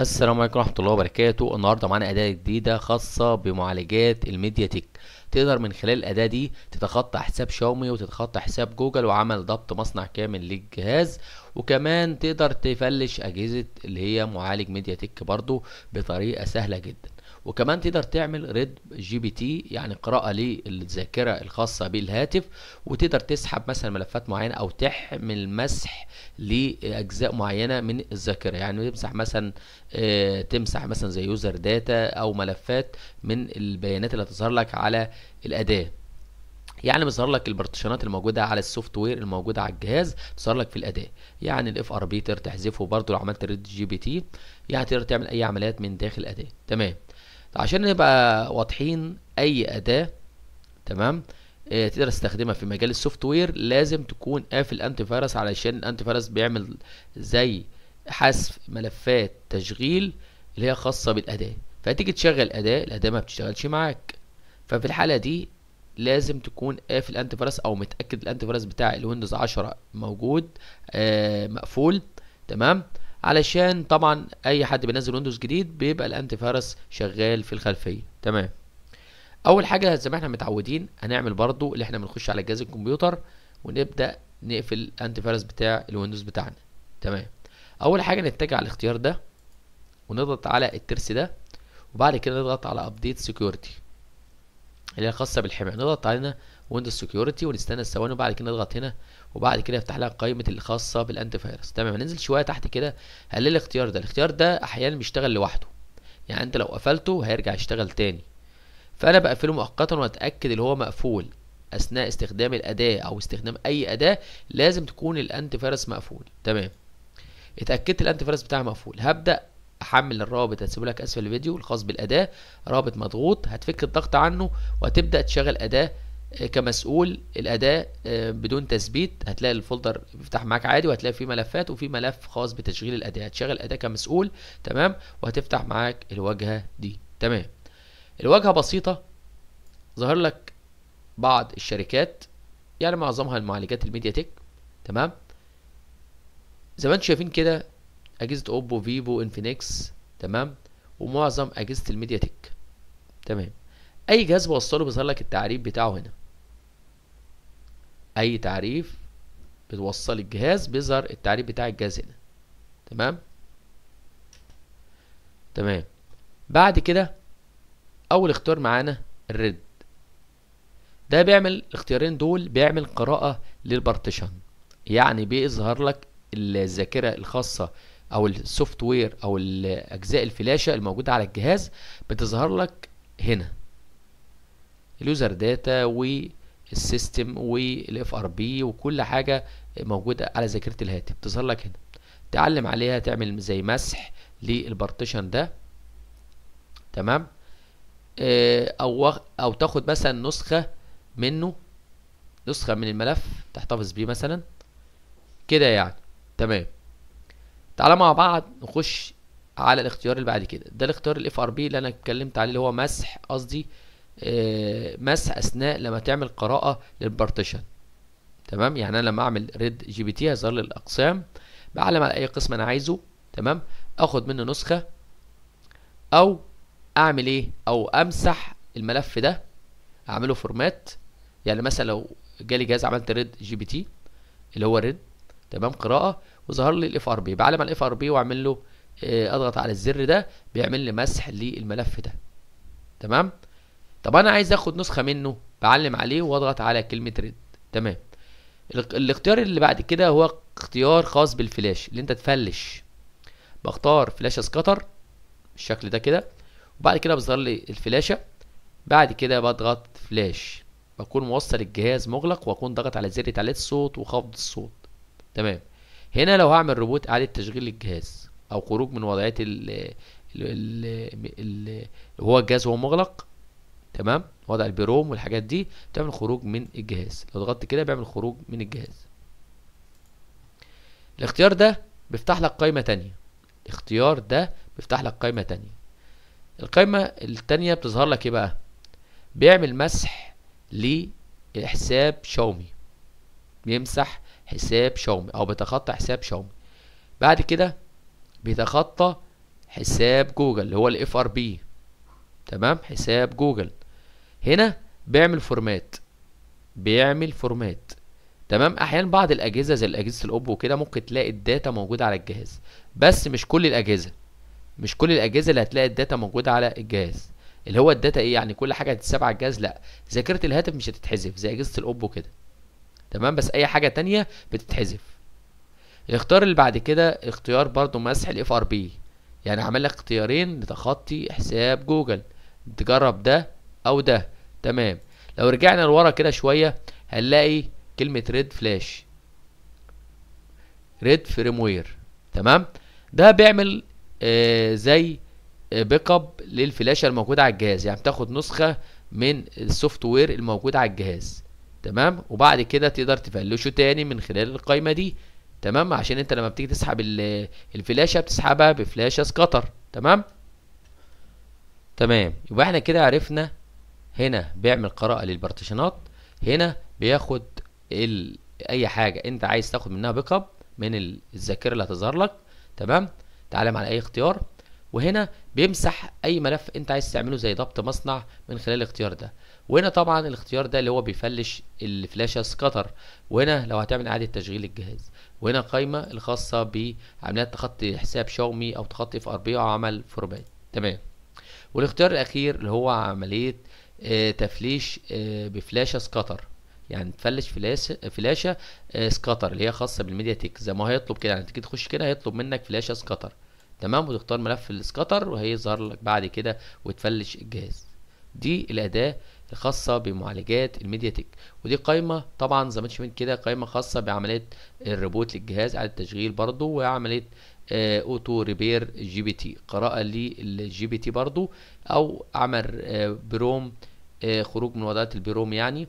السلام عليكم ورحمه الله وبركاته النهارده معانا اداه جديده خاصه بمعالجات الميديا تيك تقدر من خلال الاداه دي تتخطى حساب شاومي وتتخطى حساب جوجل وعمل ضبط مصنع كامل للجهاز وكمان تقدر تفلش اجهزه اللي هي معالج ميديا تيك برضو بطريقه سهله جدا وكمان تقدر تعمل ريد جي بي تي يعني قراءه للذاكره الخاصه بالهاتف وتقدر تسحب مثلا ملفات معينه او تحمل مسح لاجزاء معينه من الذاكره يعني تمسح مثلا آه، تمسح مثلا زي يوزر داتا او ملفات من البيانات اللي هتظهر لك على الاداه يعني بيظهر لك البارتيشنات الموجوده على السوفت وير الموجوده على الجهاز بيظهر لك في الاداه يعني الاف ار بي تقدر تحذفه برضه لو عملت ريد جي بي تي يعني تقدر تعمل اي عمليات من داخل الاداه تمام عشان نبقى واضحين اي اداه تمام آه، تقدر تستخدمها في مجال السوفت وير لازم تكون قافل انتي فيروس علشان الانتي فيروس بيعمل زي حذف ملفات تشغيل اللي هي خاصه بالاداه فتيجي تشغل اداه الاداه ما بتشتغلش معاك ففي الحاله دي لازم تكون قافل انتي فيروس او متاكد الانتي فيروس بتاع الويندوز 10 موجود آه مقفول تمام علشان طبعا اي حد بينزل ويندوز جديد بيبقى الانتي فيروس شغال في الخلفيه تمام اول حاجه زي ما احنا متعودين هنعمل برضو اللي احنا بنخش على جهاز الكمبيوتر ونبدا نقفل الانتي فيروس بتاع الويندوز بتاعنا تمام اول حاجه نتجه على الاختيار ده ونضغط على الترس ده وبعد كده نضغط على ابديت سكيورتي اللي هي خاصه بالحمايه نضغط علينا ويندوز سكيورتي ونستنى ثواني وبعد كده نضغط هنا وبعد كده يفتح لك قائمه الخاصه بالانتي فايروس تمام هننزل شويه تحت كده هنلاقي الاختيار ده الاختيار ده احيانا بيشتغل لوحده يعني انت لو قفلته هيرجع يشتغل تاني فانا بقفله مؤقتا واتاكد اللي هو مقفول اثناء استخدام الاداه او استخدام اي اداه لازم تكون الانتي فايروس مقفول تمام اتاكدت الانتي فايروس بتاعي مقفول هبدا احمل الرابط هتسيبه لك اسفل الفيديو الخاص بالاداه رابط مضغوط هتفك الضغط عنه وهتبدا تشغل اداه كمسؤول الاداء آه، بدون تثبيت هتلاقي الفولدر بيفتح معاك عادي وهتلاقي فيه ملفات وفي ملف خاص بتشغيل الاداء هتشغل الاداء كمسؤول تمام وهتفتح معاك الواجهه دي تمام الواجهه بسيطه ظهر لك بعض الشركات يعني معظمها المعالجات الميديا تك تمام زي ما انتم شايفين كده اجهزه اوبو فيفو انفينكس تمام ومعظم اجهزه الميديا تك تمام اي جهاز بوصله بيظهر لك التعريب بتاعه هنا اي تعريف بتوصل الجهاز بيظهر التعريف بتاع الجهاز هنا تمام تمام بعد كده اول اختيار معانا الريد ده بيعمل الاختيارين دول بيعمل قراءة للبارتيشن يعني بيظهر لك الذاكرة الخاصة او السوفت وير او الاجزاء الفلاشة الموجودة على الجهاز بتظهر لك هنا اليوزر داتا و السيستم والاف ار بي وكل حاجه موجوده على ذاكره الهاتف تظهر لك هنا تعلم عليها تعمل زي مسح للبارتيشن ده تمام آه، او او تاخد مثلا نسخه منه نسخه من الملف تحتفظ بيه مثلا كده يعني تمام تعالى مع بعض نخش على الاختيار اللي بعد كده ده الاختيار الاف ار بي اللي انا اتكلمت عليه اللي هو مسح قصدي آه، مسح اثناء لما تعمل قراءه للبارتيشن تمام يعني انا لما اعمل ريد جي بي تي هيظهر لي الاقسام بعلم على اي قسم انا عايزه تمام اخد منه نسخه او اعمل ايه او امسح الملف ده اعمله فورمات يعني مثلا لو جالي جهاز عملت ريد جي بي تي اللي هو ريد تمام قراءه وظهر لي الاف ار بي بعلم على الاف ار بي واعمل له آه، اضغط على الزر ده بيعمل لي مسح للملف ده تمام طب انا عايز اخد نسخه منه بعلم عليه واضغط على كلمه ريد تمام الاختيار اللي بعد كده هو اختيار خاص بالفلاش اللي انت تفلش بختار فلاشه سكتر بالشكل ده كده وبعد كده بيظهر لي الفلاشه بعد كده بضغط فلاش بكون موصل الجهاز مغلق واكون ضغط على زر تعليق الصوت وخفض الصوت تمام هنا لو هعمل روبوت اعاده تشغيل الجهاز او خروج من وضعيه ال ال ال هو الجهاز وهو مغلق تمام وضع البروم والحاجات دي بتعمل خروج من الجهاز لو ضغطت كده بيعمل خروج من الجهاز الاختيار ده بيفتح لك قائمه تانية الاختيار ده بيفتح لك قائمه تانية القائمه التانية بتظهر لك ايه بقى بيعمل مسح لحساب شاومي بيمسح حساب شاومي او بيتخطى حساب شاومي بعد كده بيتخطى حساب جوجل اللي هو الاف ار بي تمام حساب جوجل هنا بيعمل فورمات بيعمل فورمات تمام احيانا بعض الاجهزه زي اجهزه الاوبو وكده ممكن تلاقي الداتا موجوده على الجهاز بس مش كل الاجهزه مش كل الاجهزه اللي هتلاقي الداتا موجوده على الجهاز اللي هو الداتا ايه يعني كل حاجه هتتساب على الجهاز لا ذاكره الهاتف مش هتتحذف زي اجهزه الاوبو كده تمام بس اي حاجه تانية بتتحذف الاختيار اللي بعد كده اختيار برضو مسح الاف ار بي يعني عمل لك اختيارين لتخطي حساب جوجل تجرب ده او ده تمام لو رجعنا لورا كده شويه هنلاقي كلمه ريد فلاش ريد فريموير تمام ده بيعمل آه زي بيك آه، اب للفلاشه الموجوده على الجهاز يعني بتاخد نسخه من السوفت وير الموجود على الجهاز تمام وبعد كده تقدر تفلشه تاني من خلال القايمه دي تمام عشان انت لما بتيجي تسحب الفلاشه بتسحبها بفلاشه سكتر تمام تمام يبقى احنا كده عرفنا هنا بيعمل قراءه للبارتيشنات هنا بياخد ال... اي حاجه انت عايز تاخد منها بيك اب من الذاكره اللي هتظهر لك تمام تعلم على اي اختيار وهنا بيمسح اي ملف انت عايز تعمله زي ضبط مصنع من خلال الاختيار ده وهنا طبعا الاختيار ده اللي هو بيفلش الفلاشه سكتر وهنا لو هتعمل اعاده تشغيل الجهاز وهنا القايمه الخاصه بعمليات تخطي حساب شاومي او تخطي اف ار بي او عمل فورباي تمام والاختيار الاخير اللي هو عمليه آه، تفليش آه، بفلاشه سكتر يعني تفلش فلاش فلاشه آه، سكتر اللي هي خاصه بالميديا تك زي ما هيطلب كده يعني تيجي تخش كده هيطلب منك فلاشه سكتر تمام وتختار ملف السكتر وهيظهر لك بعد كده وتفلش الجهاز دي الاداه الخاصه بمعالجات الميديا تك ودي قائمه طبعا زي ما انت كده قائمه خاصه بعمليه الريبوت للجهاز اعاده تشغيل برضو وعمليه آه، اوتو ريبير جي بي تي قراءه للجي بي تي برضو او عمل آه، بروم آه، خروج من وضعات البروم يعني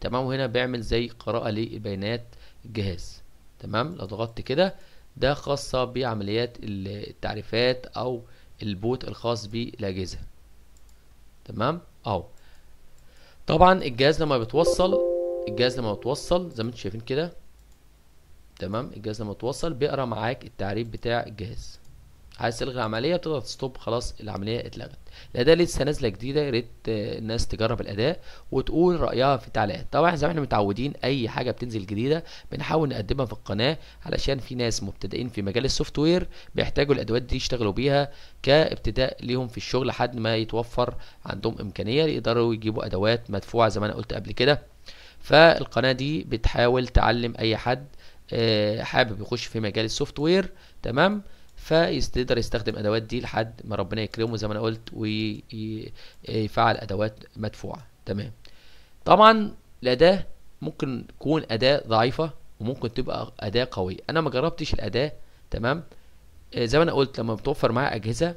تمام وهنا بيعمل زي قراءه لبيانات الجهاز تمام لو ضغطت كده ده خاصه بعمليات التعريفات او البوت الخاص بالاجهزه تمام اهو طبعا الجهاز لما بيتوصل الجهاز لما بيتوصل زي ما انتم شايفين كده تمام الجهاز لما توصل بيقرا معاك التعريف بتاع الجهاز عايز تلغي عمليه بتضغط ستوب خلاص العمليه اتلغت الاداه لسه نازله جديده يا ريت الناس تجرب الاداه وتقول رايها في التعليقات طبعا زي ما احنا متعودين اي حاجه بتنزل جديده بنحاول نقدمها في القناه علشان في ناس مبتدئين في مجال السوفت وير بيحتاجوا الادوات دي يشتغلوا بيها كابتداء ليهم في الشغل لحد ما يتوفر عندهم امكانيه يقدروا يجيبوا ادوات مدفوعه زي ما انا قلت قبل كده فالقناه دي بتحاول تعلم اي حد آه، حابب يخش في مجال السوفت وير تمام فيقدر يستخدم ادوات دي لحد ما ربنا يكرمه زي ما انا قلت ويفعل ادوات مدفوعه تمام طبعا الاداه ممكن تكون اداه ضعيفه وممكن تبقى اداه قويه انا ما جربتش الاداه تمام آه، زي ما انا قلت لما بتوفر معايا اجهزه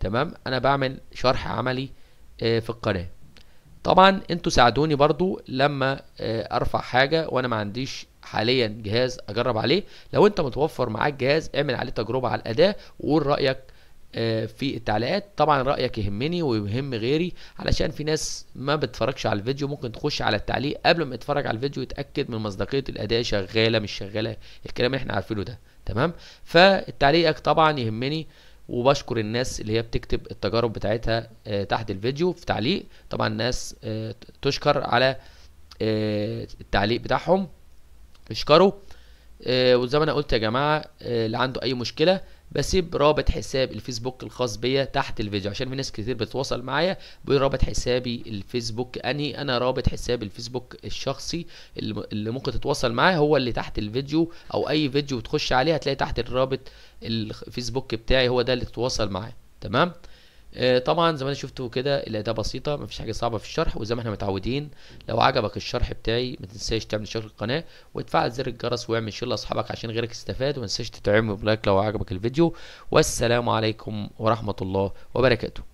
تمام انا بعمل شرح عملي آه، في القناه طبعا انتوا ساعدوني برضو لما ارفع حاجه وانا ما عنديش حاليا جهاز اجرب عليه لو انت متوفر معاك جهاز اعمل عليه تجربه على الاداه وقول رايك آه، في التعليقات طبعا رايك يهمني ويهم غيري علشان في ناس ما بتتفرجش على الفيديو ممكن تخش على التعليق قبل ما يتفرج على الفيديو يتاكد من مصداقيه الاداه شغاله مش شغاله الكلام اللي احنا عارفينه ده تمام فتعليقك طبعا يهمني وبشكر الناس اللي هي بتكتب التجارب بتاعتها آه، تحت الفيديو في تعليق طبعا الناس آه، تشكر على التعليق بتاعهم اشكره آه وزي ما انا قلت يا جماعه آه اللي عنده اي مشكله بسيب رابط حساب الفيسبوك الخاص بيا تحت الفيديو عشان في ناس كتير بتتواصل معايا بيقول رابط حسابي الفيسبوك اني انا رابط حساب الفيسبوك الشخصي اللي ممكن تتواصل معاه هو اللي تحت الفيديو او اي فيديو تخش عليه هتلاقي تحت الرابط الفيسبوك بتاعي هو ده اللي تتواصل معاه تمام آه، طبعا زي ما شفتوا كده الاداه بسيطه مفيش حاجه صعبه في الشرح وزي ما احنا متعودين لو عجبك الشرح بتاعي ما تنساش تعمل شير القناه وتفعل زر الجرس واعمل شير لاصحابك عشان غيرك يستفاد وما تنساش تدعمني بلايك لو عجبك الفيديو والسلام عليكم ورحمه الله وبركاته